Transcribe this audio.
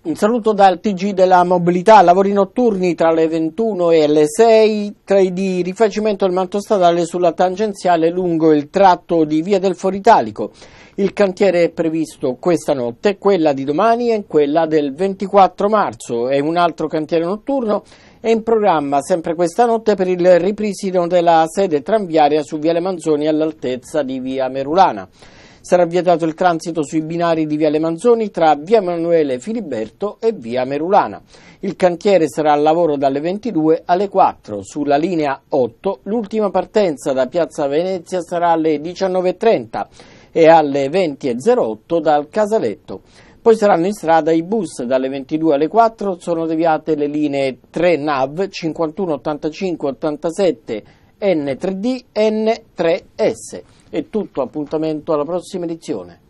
Un saluto dal TG della mobilità, lavori notturni tra le 21 e le 6, tra i di rifacimento del manto stradale sulla tangenziale lungo il tratto di via del Foritalico. Il cantiere è previsto questa notte, quella di domani e quella del 24 marzo e un altro cantiere notturno è in programma sempre questa notte per il ripristino della sede tranviaria su via Le Manzoni all'altezza di via Merulana. Sarà vietato il transito sui binari di Viale Manzoni tra Via Emanuele Filiberto e Via Merulana. Il cantiere sarà al lavoro dalle 22 alle 4. Sulla linea 8 l'ultima partenza da Piazza Venezia sarà alle 19.30 e alle 20.08 dal Casaletto. Poi saranno in strada i bus dalle 22 alle 4, sono deviate le linee 3 NAV 51 85 87 N3D N3S. È tutto, appuntamento alla prossima edizione.